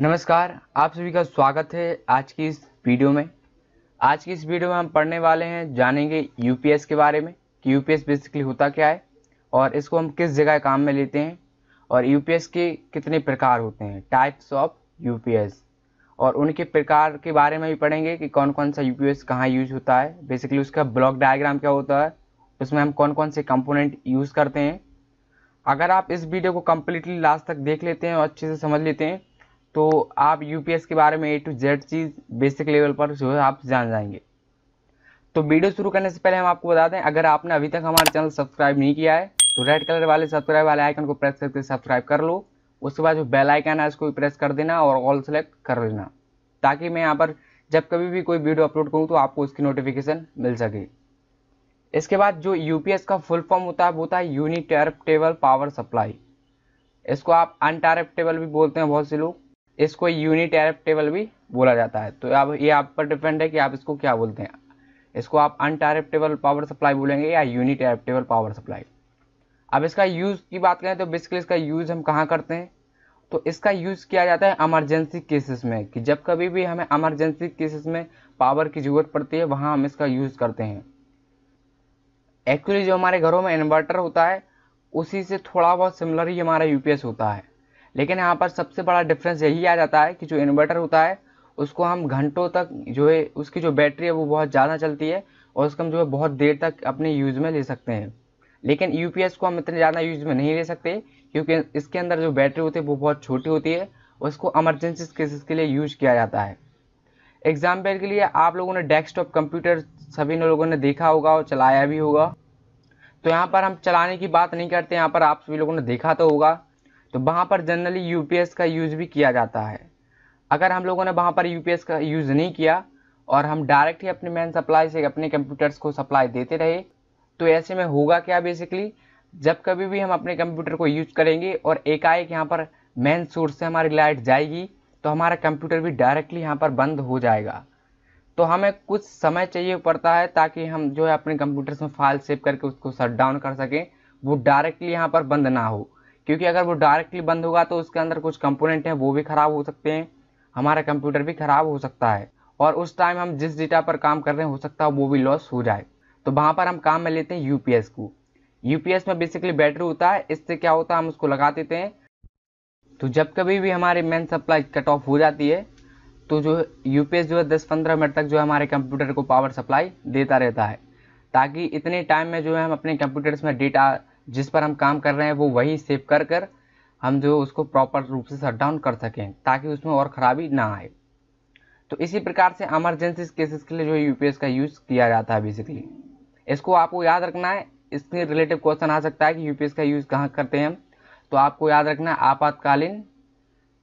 नमस्कार आप सभी का स्वागत है आज की इस वीडियो में आज की इस वीडियो में हम पढ़ने वाले हैं जानेंगे यूपीएस के बारे में कि यूपीएस बेसिकली होता क्या है और इसको हम किस जगह काम में लेते हैं और यूपीएस के कितने प्रकार होते हैं टाइप्स ऑफ यूपीएस और उनके प्रकार के बारे में भी पढ़ेंगे कि कौन कौन सा यूपीएस कहाँ यूज होता है बेसिकली उसका ब्लॉक डायग्राम क्या होता है उसमें हम कौन कौन से कंपोनेंट यूज़ करते हैं अगर आप इस वीडियो को कम्प्लीटली लास्ट तक देख लेते हैं और अच्छे से समझ लेते हैं तो आप यूपीएस के बारे में ए टू जेड चीज़ बेसिक लेवल पर जो है आप जान जाएंगे तो वीडियो शुरू करने से पहले हम आपको बता दें अगर आपने अभी तक हमारा चैनल सब्सक्राइब नहीं किया है तो रेड कलर वाले सब्सक्राइब वाले आइकन को प्रेस करके सब्सक्राइब कर लो उसके बाद जो बेल आइकन है उसको भी प्रेस कर देना और ऑल सेलेक्ट कर लेना ताकि मैं यहाँ पर जब कभी भी कोई वीडियो अपलोड करूँ तो आपको उसकी नोटिफिकेशन मिल सके इसके बाद जो यूपीएस का फुल फॉर्म होता है वो होता है यूनिटरप्टेबल पावर सप्लाई इसको आप अनटारप्टेबल भी बोलते हैं बहुत से लोग इसको यूनिट टैरिफ टेबल भी बोला जाता है तो अब ये आप पर डिपेंड है कि आप इसको क्या बोलते हैं इसको आप अनटारिप्टेबल पावर सप्लाई बोलेंगे या यूनिट एरेप्टेबल पावर सप्लाई अब इसका यूज़ की बात करें तो बेसिकली इसका यूज़ हम कहाँ करते हैं तो इसका यूज़ किया जाता है एमरजेंसी केसेस में कि जब कभी भी हमें एमरजेंसी केसेस में पावर की ज़रूरत पड़ती है वहाँ हम इसका यूज़ करते हैं एक्चुअली जो हमारे घरों में इन्वर्टर होता है उसी से थोड़ा बहुत सिमिलर ही हमारा यूपीएस होता है लेकिन यहाँ पर सबसे बड़ा डिफरेंस यही आ जाता है कि जो इन्वर्टर होता है उसको हम घंटों तक जो है उसकी जो बैटरी है वो बहुत ज़्यादा चलती है और उसको हम जो है बहुत देर तक अपने यूज़ में ले सकते हैं लेकिन यू को हम इतने ज़्यादा यूज़ में नहीं ले सकते क्योंकि इसके अंदर जो बैटरी होती है वो बहुत छोटी होती है उसको एमरजेंसी केसेस के लिए यूज किया जाता है एग्जाम्पल के लिए आप लोगों ने डेस्कटॉप कंप्यूटर सभी लोगों ने देखा होगा और चलाया भी होगा तो यहाँ पर हम चलाने की बात नहीं करते यहाँ पर आप सभी लोगों ने देखा तो होगा तो वहाँ पर जनरली यू का यूज़ भी किया जाता है अगर हम लोगों ने वहाँ पर यू का यूज़ नहीं किया और हम डायरेक्ट ही अपने मेन सप्लाई से अपने कंप्यूटर्स को सप्लाई देते रहे तो ऐसे में होगा क्या बेसिकली जब कभी भी हम अपने कंप्यूटर को यूज करेंगे और एकाएक यहाँ पर मेन सोर्स से हमारी लाइट जाएगी तो हमारा कंप्यूटर भी डायरेक्टली यहाँ पर बंद हो जाएगा तो हमें कुछ समय चाहिए पड़ता है ताकि हम जो है अपने कंप्यूटर्स में फाइल सेव करके उसको शट डाउन कर सकें वो डायरेक्टली यहाँ पर बंद ना हो क्योंकि अगर वो डायरेक्टली बंद होगा तो उसके अंदर कुछ कंपोनेंट हैं वो भी ख़राब हो सकते हैं हमारा कंप्यूटर भी ख़राब हो सकता है और उस टाइम हम जिस डेटा पर काम कर रहे हैं हो सकता है वो भी लॉस हो जाए तो वहाँ पर हम काम में लेते हैं यू को यू में बेसिकली बैटरी होता है इससे क्या होता है हम उसको लगा देते हैं तो जब कभी भी हमारी मेन सप्लाई कट ऑफ हो जाती है तो जो यू जो है दस पंद्रह मिनट तक जो है हमारे कंप्यूटर को पावर सप्लाई देता रहता है ताकि इतने टाइम में जो है हम अपने कंप्यूटर्स में डेटा जिस पर हम काम कर रहे हैं वो वही सेव कर कर हम जो उसको प्रॉपर रूप से शट डाउन कर सकें ताकि उसमें और ख़राबी ना आए तो इसी प्रकार से एमरजेंसी केसेस के लिए जो है यूपीएस का यूज़ किया जाता है बेसिकली इसको आपको याद रखना है इसके रिलेटिव क्वेश्चन आ सकता है कि यूपीएस का यूज़ कहाँ करते हैं हम तो आपको याद रखना है आपातकालीन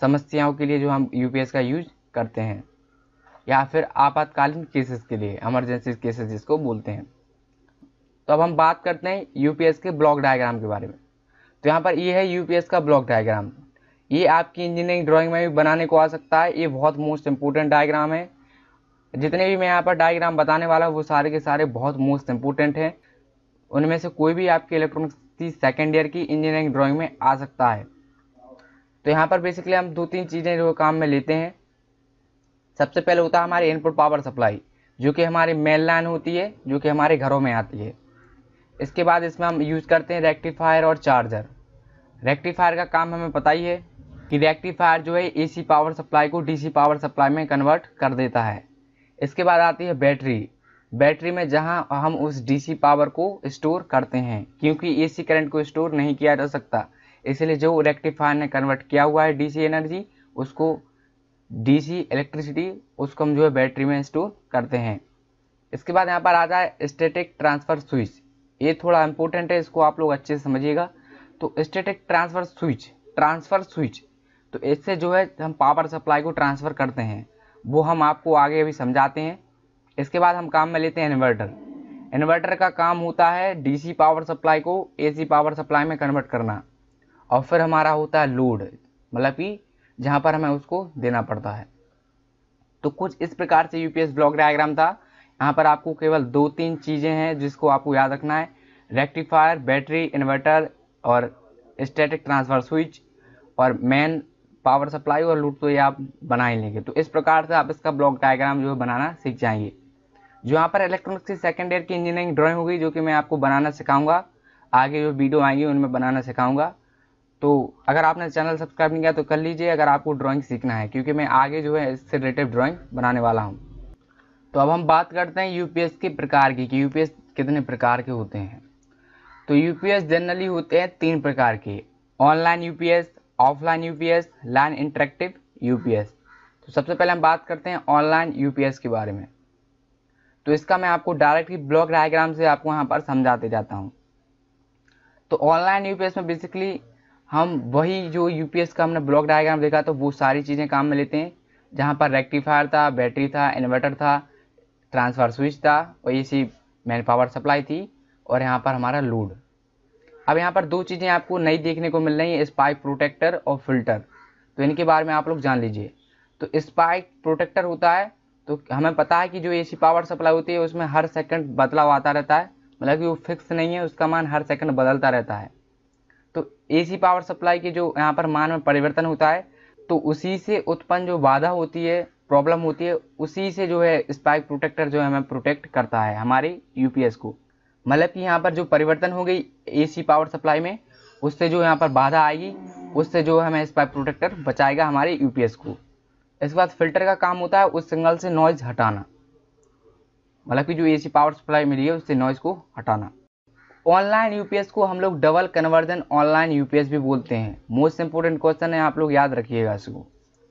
समस्याओं के लिए जो हम यूपीएस का यूज करते हैं या फिर आपातकालीन केसेस के लिए एमरजेंसी केसेस जिसको बोलते हैं तो अब हम बात करते हैं यूपीएस के ब्लॉक डायग्राम के बारे में तो यहाँ पर ये है यूपीएस का ब्लॉक डायग्राम ये आपकी इंजीनियरिंग ड्राइंग में भी बनाने को आ सकता है ये बहुत मोस्ट इंपोर्टेंट डायग्राम है जितने भी मैं यहाँ पर डायग्राम बताने वाला हूँ वो सारे के सारे बहुत मोस्ट इम्पोर्टेंट हैं उनमें से कोई भी आपके इलेक्ट्रॉनिक्स की सेकेंड ईयर की इंजीनियरिंग ड्राॅइंग में आ सकता है तो यहाँ पर बेसिकली हम दो तीन चीज़ें जो काम में लेते हैं सबसे पहले होता है हमारे इनपुट पावर सप्लाई जो कि हमारी मेन लाइन होती है जो कि हमारे घरों में आती है इसके बाद इसमें हम यूज़ करते हैं रेक्टिफायर और चार्जर रेक्टिफायर का काम हमें पता ही है कि रेक्टिफायर जो है एसी पावर सप्लाई को डीसी पावर सप्लाई में कन्वर्ट कर देता है इसके बाद आती है बैटरी बैटरी में जहां हम उस डीसी पावर को स्टोर करते हैं क्योंकि एसी करंट को स्टोर नहीं किया जा सकता इसलिए जो रेक्टिफायर ने कन्वर्ट किया हुआ है डीसी एनर्जी उसको डी इलेक्ट्रिसिटी उसको हम जो है बैटरी में स्टोर करते हैं इसके बाद यहाँ पर आता है स्टेटिक ट्रांसफ़र स्विच ये थोड़ा इंपॉर्टेंट है इसको आप लोग अच्छे से समझिएगा तो static transfer switch transfer switch तो इससे जो है हम पावर सप्लाई को ट्रांसफ़र करते हैं वो हम आपको आगे अभी समझाते हैं इसके बाद हम काम में लेते हैं इन्वर्टर इन्वर्टर का काम होता है डीसी पावर सप्लाई को एसी पावर सप्लाई में कन्वर्ट करना और फिर हमारा होता है लोड मतलब कि जहाँ पर हमें उसको देना पड़ता है तो कुछ इस प्रकार से यूपीएस ब्लॉक डायग्राम था यहाँ पर आपको केवल दो तीन चीज़ें हैं जिसको आपको याद रखना है रेक्टिफायर बैटरी इन्वर्टर और स्टैटिक ट्रांसफ़र स्विच और मेन पावर सप्लाई और लूट तो ये आप बना ही लेंगे तो इस प्रकार से आप इसका ब्लॉक डायग्राम जो है बनाना सीख जाएंगे जो यहाँ पर इलेक्ट्रॉनिक्स की सेकेंड ईयर की इंजीनियरिंग ड्राइंग होगी जो कि मैं आपको बनाना सिखाऊंगा आगे जो वीडियो आएंगी उनमें बनाना सिखाऊंगा तो अगर आपने चैनल सब्सक्राइब नहीं किया तो कर लीजिए अगर आपको ड्राइंग सीखना है क्योंकि मैं आगे जो है इससे रिलेटेड ड्राइंग बनाने वाला हूँ तो अब हम बात करते हैं यूपीएस के प्रकार की कि यूपीएस कितने प्रकार के होते हैं तो यूपीएस जनरली होते हैं तीन प्रकार के online UPS offline UPS line interactive UPS तो सबसे पहले हम बात करते हैं ऑनलाइन यूपीएस के बारे में तो इसका मैं आपको डायरेक्टली ब्लॉक डायग्राम से आपको यहाँ पर समझाते जाता हूँ तो ऑनलाइन यूपीएस में बेसिकली हम वही जो यूपीएस का हमने ब्लॉक डायग्राम देखा तो वो सारी चीज़ें काम में लेते हैं जहाँ पर रेक्टिफायर था बैटरी था इन्वर्टर था ट्रांसफ़र स्विच था और A C main power supply थी और यहाँ पर हमारा लोड अब यहाँ पर दो चीज़ें आपको नई देखने को मिल रही हैं स्पाइक प्रोटेक्टर और फिल्टर तो इनके बारे में आप लोग जान लीजिए तो स्पाइक प्रोटेक्टर होता है तो हमें पता है कि जो एसी पावर सप्लाई होती है उसमें हर सेकंड बदलाव आता रहता है मतलब कि वो फिक्स नहीं है उसका मान हर सेकंड बदलता रहता है तो एसी पावर सप्लाई के जो यहाँ पर मान में परिवर्तन होता है तो उसी से उत्पन्न जो बाधा होती है प्रॉब्लम होती है उसी से जो है स्पाइक प्रोटेक्टर जो है हमें प्रोटेक्ट करता है हमारे यूपीएस को मतलब कि यहाँ पर जो परिवर्तन हो गई एसी पावर सप्लाई में उससे जो यहाँ पर बाधा आएगी उससे जो हमें स्पाइक प्रोटेक्टर बचाएगा हमारे यूपीएस को इसके बाद फिल्टर का काम होता है उस सिग्नल से नॉइज़ हटाना मतलब कि जो एसी पावर सप्लाई मिली है उससे नॉइज़ को हटाना ऑनलाइन यूपीएस को हम लोग डबल कन्वर्जन ऑनलाइन यूपीएस भी बोलते हैं मोस्ट इंपोर्टेंट क्वेश्चन है आप लोग याद रखिएगा इसको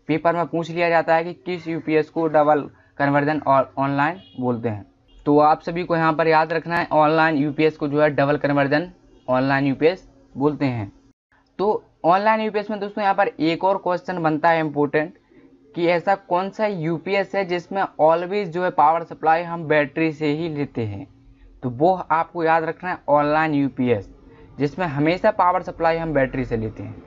पेपर में पूछ लिया जाता है कि किस यूपीएस को डबल कन्वर्जन और ऑनलाइन बोलते हैं तो आप सभी को यहाँ पर याद रखना है ऑनलाइन यूपीएस को जो है डबल कन्वर्जन ऑनलाइन यूपीएस बोलते हैं तो ऑनलाइन यूपीएस में दोस्तों यहाँ पर एक और क्वेश्चन बनता है इम्पोर्टेंट कि ऐसा कौन सा यूपीएस है जिसमें ऑलवेज जो है पावर सप्लाई हम बैटरी से ही लेते हैं तो वो आपको याद रखना है ऑनलाइन यू जिसमें हमेशा पावर सप्लाई हम बैटरी से लेते हैं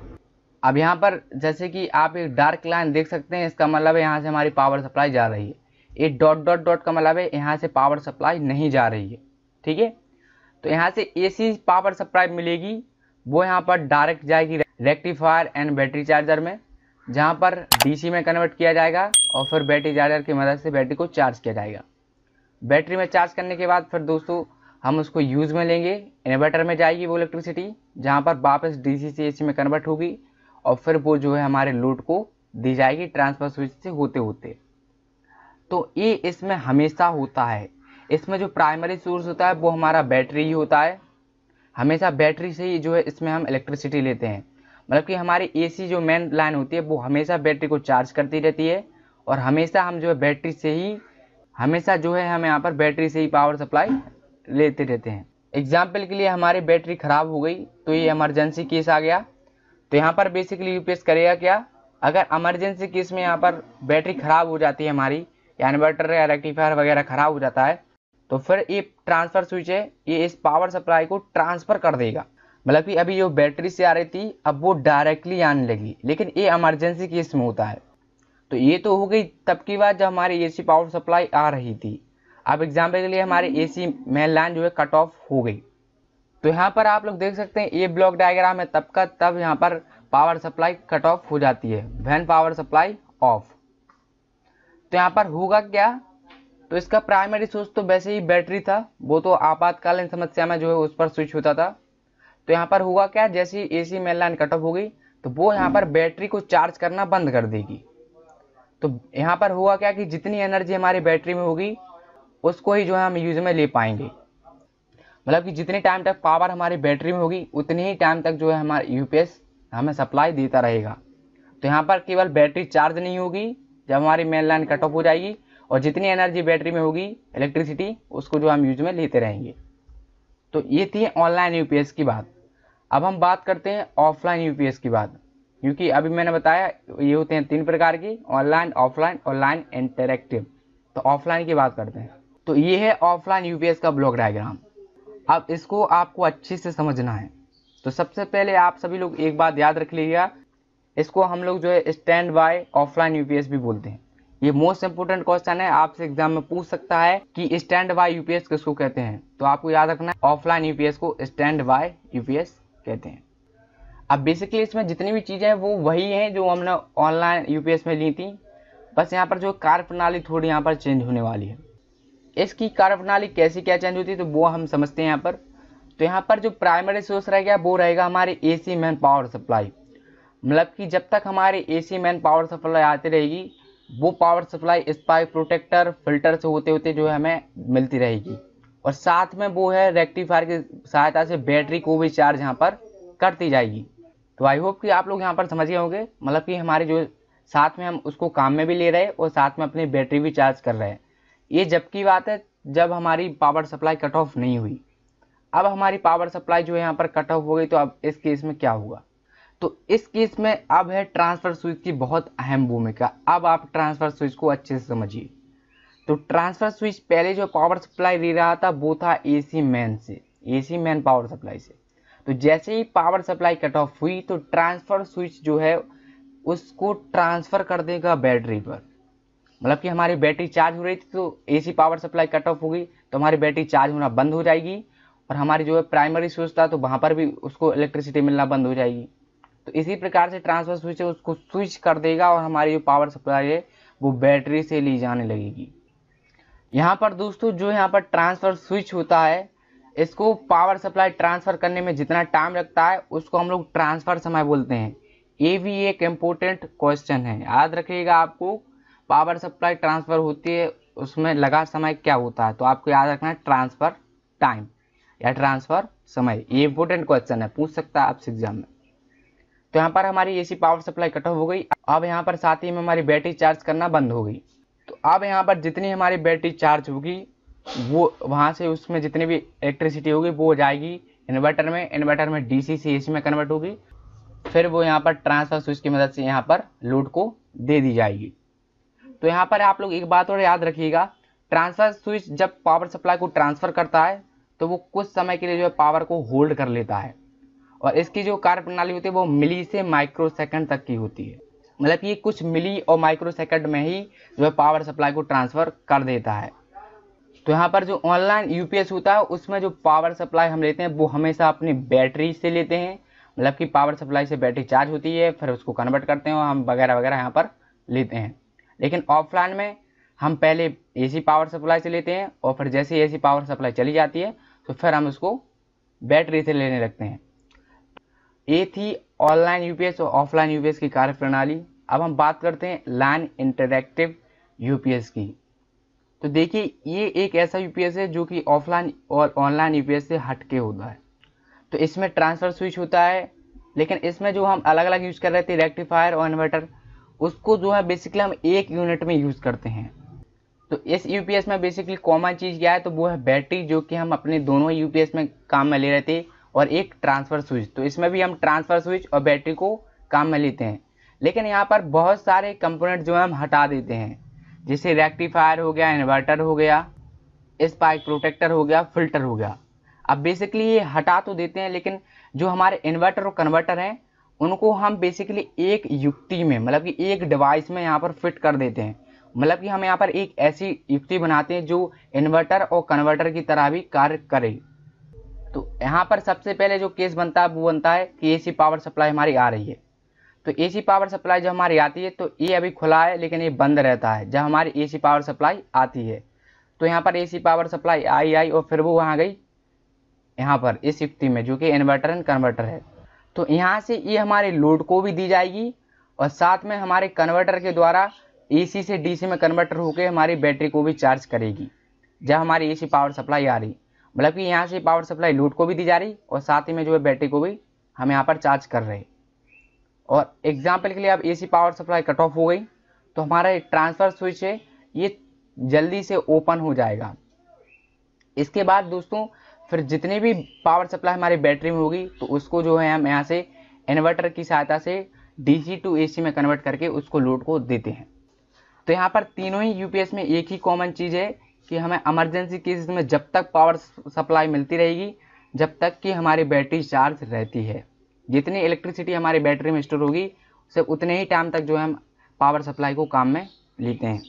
अब यहाँ पर जैसे कि आप एक डार्क लाइन देख सकते हैं इसका मतलब है यहाँ से हमारी पावर सप्लाई जा रही है ये डॉट डॉट डॉट का मतलब है यहाँ से पावर सप्लाई नहीं जा रही है ठीक है तो यहाँ से एसी पावर सप्लाई मिलेगी वो यहाँ पर डायरेक्ट जाएगी रेक्टिफायर एंड बैटरी चार्जर में जहाँ पर डी में कन्वर्ट किया जाएगा और फिर बैटरी चार्जर की मदद से बैटरी को चार्ज किया जाएगा बैटरी में चार्ज करने के बाद फिर दोस्तों हम उसको यूज़ में लेंगे इन्वर्टर में जाएगी वो इलेक्ट्रिसिटी जहाँ पर वापस डीसी से एसी में कन्वर्ट होगी और फिर वो जो है हमारे लोड को दी जाएगी ट्रांसफर स्विच से होते होते तो ये इसमें हमेशा होता है इसमें जो प्राइमरी सोर्स होता है वो हमारा बैटरी ही होता है हमेशा बैटरी से ही जो है इसमें हम इलेक्ट्रिसिटी लेते हैं मतलब कि हमारी एसी जो मेन लाइन होती है वो हमेशा बैटरी को चार्ज करती रहती है और हमेशा हम जो है बैटरी से ही हमेशा जो है हम यहाँ पर बैटरी से ही पावर सप्लाई लेते रहते हैं एग्जाम्पल के लिए हमारी बैटरी ख़राब हो गई तो ये इमरजेंसी केस आ गया तो यहाँ पर बेसिकली यूपीएस करेगा क्या अगर एमरजेंसी केस में यहाँ पर बैटरी ख़राब हो जाती है हमारी या इन्वर्टर या रेक्टिफायर वगैरह ख़राब हो जाता है तो फिर ये ट्रांसफ़र स्विच है ये इस पावर सप्लाई को ट्रांसफ़र कर देगा मतलब कि अभी जो बैटरी से आ रही थी अब वो डायरेक्टली आने लगी लेकिन ये एमरजेंसी केस में होता है तो ये तो हो गई तब की बात जब हमारी एसी पावर सप्लाई आ रही थी अब एग्जाम्पल के लिए हमारी एसी मेन लाइन जो है कट ऑफ हो गई तो यहाँ पर आप लोग देख सकते हैं ये ब्लॉक डायग्राम है तब का तब यहाँ पर पावर सप्लाई कट ऑफ हो जाती है वैन पावर सप्लाई ऑफ तो यहाँ पर होगा क्या तो इसका प्राइमरी सोर्स तो वैसे ही बैटरी था वो तो आपातकालीन समस्या में जो है उस पर स्विच होता था तो यहाँ पर हुआ क्या जैसी A C main line cut off हो गई तो वो यहाँ पर बैटरी को चार्ज करना बंद कर देगी तो यहाँ पर हुआ क्या कि जितनी एनर्जी हमारी बैटरी में होगी उसको ही जो है हम यूज में ले पाएंगे मतलब कि जितने टाइम तक पावर हमारी बैटरी में होगी उतने ही टाइम तक जो है हमारा यूपीएस हमें सप्लाई देता रहेगा तो यहाँ पर केवल बैटरी चार्ज नहीं होगी जब हमारी मेन लाइन कट ऑफ हो जाएगी और जितनी एनर्जी बैटरी में होगी इलेक्ट्रिसिटी उसको जो हम यूज में लेते रहेंगे तो ये थी ऑनलाइन यूपीएस की बात अब हम बात करते हैं ऑफलाइन यू की बात क्योंकि अभी मैंने बताया ये होते हैं तीन प्रकार की ऑनलाइन ऑफलाइन और लाइन इंटरेक्टिव तो ऑफलाइन की बात करते हैं तो ये है ऑफलाइन यूपीएस का ब्लॉक डायग्राम अब इसको आपको अच्छे से समझना है तो सबसे पहले आप सभी लोग एक बात याद रख लीजिएगा इसको हम लोग जो है स्टैंड बाय ऑफलाइन यूपीएस भी बोलते हैं ये मोस्ट इंपोर्टेंट क्वेश्चन है आपसे एग्जाम में पूछ सकता है कि स्टैंड बाय यूपीएस किसको कहते हैं तो आपको याद रखना है ऑफलाइन यूपीएस को स्टैंड बाय यूपीएस कहते हैं अब बेसिकली इसमें जितनी भी चीज़ें हैं वो वही हैं जो हमने ऑनलाइन यूपीएस में ली थी बस यहाँ पर जो कार्य प्रणाली थोड़ी यहाँ पर चेंज होने वाली है इसकी कार्यप्रणाली कैसी क्या चेंज होती है तो वो हम समझते हैं यहाँ पर तो यहाँ पर जो प्राइमरी सोर्स रहेगा वो रहेगा हमारे A C main power supply मतलब कि जब तक हमारे A C main power supply आती रहेगी वो power supply spike protector filter से होते होते जो हमें मिलती रहेगी और साथ में वो है रेक्टिफायर की सहायता से बैटरी को भी चार्ज यहाँ पर करती जाएगी तो आई होप कि आप लोग यहाँ पर समझ गए होंगे मतलब कि हमारे जो साथ में हम उसको काम में भी ले रहे हैं और साथ में अपनी बैटरी भी चार्ज कर रहे हैं ये जब की बात है जब हमारी पावर सप्लाई कट ऑफ नहीं हुई अब हमारी पावर सप्लाई जो यहाँ पर कट ऑफ हो गई तो अब इस केस में क्या हुआ तो इस केस में अब है ट्रांसफ़र स्विच की बहुत अहम भूमिका अब आप ट्रांसफ़र स्विच को अच्छे से समझिए तो ट्रांसफ़र स्विच पहले जो पावर सप्लाई ले रहा था वो था सी मैन से सी मैन पावर सप्लाई से तो जैसे ही पावर सप्लाई कट ऑफ हुई तो ट्रांसफ़र स्विच जो है उसको ट्रांसफ़र कर देगा बैटरी पर मतलब कि हमारी बैटरी चार्ज हो रही थी तो AC power supply cut off होगी तो हमारी बैटरी चार्ज होना बंद हो जाएगी और हमारी जो है प्राइमरी स्विच था तो वहाँ पर भी उसको इलेक्ट्रिसिटी मिलना बंद हो जाएगी तो इसी प्रकार से ट्रांसफर स्विच है उसको स्विच कर देगा और हमारी जो पावर सप्लाई है वो बैटरी से ली जाने लगेगी यहाँ पर दोस्तों जो यहाँ पर ट्रांसफर स्विच होता है इसको पावर सप्लाई ट्रांसफ़र करने में जितना टाइम लगता है उसको हम लोग ट्रांसफ़र समय बोलते हैं ये भी एक इम्पोर्टेंट क्वेश्चन है याद रखिएगा आपको पावर सप्लाई ट्रांसफ़र होती है उसमें लगा समय क्या होता है तो आपको याद रखना है ट्रांसफ़र टाइम या ट्रांसफ़र समय ये इंपॉर्टेंट क्वेश्चन है पूछ सकता है आपसे एग्जाम में तो यहाँ पर हमारी AC power supply cut off हो गई अब यहाँ पर साथ ही में हमारी बैटरी चार्ज करना बंद हो गई तो अब यहाँ पर जितनी हमारी बैटरी चार्ज होगी वो वहाँ से उसमें जितनी भी इलेक्ट्रिसिटी होगी वो हो जाएगी इन्वर्टर में इन्वर्टर में डी सी सी एसी में कन्वर्ट होगी फिर वो यहाँ पर ट्रांसफर स्विच की मदद से यहाँ पर लोड को दे दी जाएगी तो यहाँ पर आप लोग एक बात और याद रखिएगा ट्रांसफर स्विच जब पावर सप्लाई को ट्रांसफ़र करता है तो वो कुछ समय के लिए जो है पावर को होल्ड कर लेता है और इसकी जो कार्य प्रणाली होती है वो मिली से माइक्रो सेकंड तक की होती है मतलब ये कुछ मिली और माइक्रो सेकंड में ही जो है पावर सप्लाई को ट्रांसफ़र कर देता है तो यहाँ पर जो ऑनलाइन यूपीएस होता है उसमें जो पावर सप्लाई हम लेते हैं वो हमेशा अपनी बैटरी से लेते हैं मतलब कि पावर सप्लाई से बैटरी चार्ज होती है फिर उसको कन्वर्ट करते हैं और हम वगैरह वगैरह यहाँ पर लेते हैं लेकिन ऑफलाइन में हम पहले एसी पावर सप्लाई से लेते हैं और फिर जैसे एसी पावर सप्लाई चली जाती है तो फिर हम उसको बैटरी से लेने लगते हैं ये थी ऑनलाइन यूपीएस और ऑफलाइन यूपीएस की कार्यप्रणाली अब हम बात करते हैं लाइन इंटरेक्टिव यूपीएस की तो देखिए ये एक ऐसा यूपीएस है जो कि ऑफलाइन और ऑनलाइन यूपीएस से हटके होता है तो इसमें ट्रांसफर स्विच होता है लेकिन इसमें जो हम अलग अलग यूज़ कर रहे थे रेक्टिफायर और इन्वर्टर उसको जो है बेसिकली हम एक यूनिट में यूज़ करते हैं तो इस यूपीएस में बेसिकली कॉमन चीज़ क्या है तो वो है बैटरी जो कि हम अपने दोनों यूपीएस में काम में ले रहे थे और एक ट्रांसफ़र स्विच तो इसमें भी हम ट्रांसफ़र स्विच और बैटरी को काम में लेते हैं लेकिन यहाँ पर बहुत सारे कंपोनेंट जो है हम हटा देते हैं जैसे रेक्टिफायर हो गया इन्वर्टर हो गया स्पाइक प्रोटेक्टर हो गया फिल्टर हो गया अब बेसिकली ये हटा तो देते हैं लेकिन जो हमारे इन्वर्टर और कन्वर्टर हैं उनको हम बेसिकली एक युक्ति में मतलब कि एक डिवाइस में यहाँ पर फिट कर देते हैं मतलब कि हम यहाँ पर एक ऐसी युक्ति बनाते हैं जो इन्वर्टर और कन्वर्टर की तरह भी कार्य करे तो यहाँ पर सबसे पहले जो केस बनता है वो बनता है कि एसी पावर सप्लाई हमारी आ रही है तो एसी पावर सप्लाई जब हमारी आती है तो ये अभी खुला है लेकिन ये बंद रहता है जब हमारी एसी पावर सप्लाई आती है तो यहाँ पर एसी पावर सप्लाई आई आई और फिर वो वहाँ गई यहाँ पर इस युक्ति में जो कि इन्वर्टर एंड कन्वर्टर है तो यहाँ से ये e हमारे लोड को भी दी जाएगी और साथ में हमारे कन्वर्टर के द्वारा एसी e से डीसी में कन्वर्टर होकर हमारी बैटरी को भी चार्ज करेगी जब हमारी एसी पावर सप्लाई आ रही मतलब कि यहाँ से पावर सप्लाई लोड को भी दी जा रही और साथ ही में जो है बैटरी को भी हम यहाँ पर चार्ज कर रहे और एग्जाम्पल के लिए अब a power supply cut off हो गई तो हमारा ट्रांसफर स्विच है ये जल्दी से ओपन हो जाएगा इसके बाद दोस्तों फिर जितनी भी पावर सप्लाई हमारी बैटरी में होगी तो उसको जो है हम यहाँ से इन्वर्टर की सहायता से डीसी टू एसी में कन्वर्ट करके उसको लोड को देते हैं तो यहाँ पर तीनों ही यूपीएस में एक ही कॉमन चीज़ है कि हमें एमरजेंसी केस में जब तक पावर सप्लाई मिलती रहेगी जब तक कि हमारी बैटरी चार्ज रहती है जितनी इलेक्ट्रिसिटी हमारी बैटरी में स्टोर होगी उसे उतने ही टाइम तक जो है हम पावर सप्लाई को काम में लेते हैं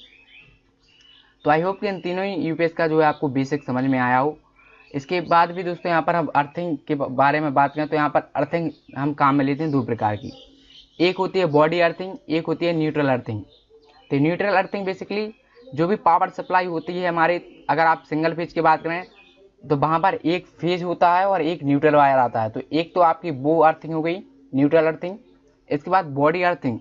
तो आई होप कि इन तीनों ही यूपीएस का जो है आपको बेसिक समझ में आया हो इसके बाद भी दोस्तों यहाँ पर हम अर्थिंग के बारे में बात करें तो यहाँ पर अर्थिंग हम काम में लेते हैं दो प्रकार की एक होती है बॉडी अर्थिंग एक होती है न्यूट्रल अर्थिंग तो न्यूट्रल अर्थिंग बेसिकली जो भी पावर सप्लाई होती है हमारे अगर आप सिंगल फेज की बात करें तो वहाँ पर एक फेज होता है और एक न्यूट्रल वायर आता है तो एक तो आपकी वो अर्थिंग हो गई न्यूट्रल अर्थिंग इसके बाद बॉडी अर्थिंग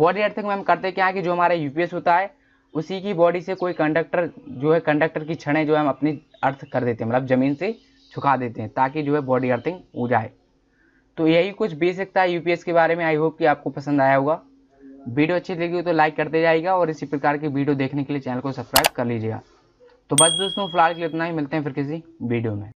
बॉडी अर्थिंग में हम करते क्या है कि जो हमारा यूपीएस होता है उसी की बॉडी से कोई कंडक्टर जो है कंडक्टर की क्षणें जो है हम अपनी अर्थ कर देते हैं मतलब ज़मीन से छुका देते हैं ताकि जो है बॉडी अर्थिंग हो जाए तो यही कुछ बेसिक था यूपीएस के बारे में आई होप कि आपको पसंद आया होगा वीडियो अच्छी लगी हो तो लाइक करते जाएगा और इसी प्रकार की वीडियो देखने के लिए चैनल को सब्सक्राइब कर लीजिएगा तो बस दोस्तों फिलहाल के लिए इतना ही मिलते हैं फिर किसी वीडियो में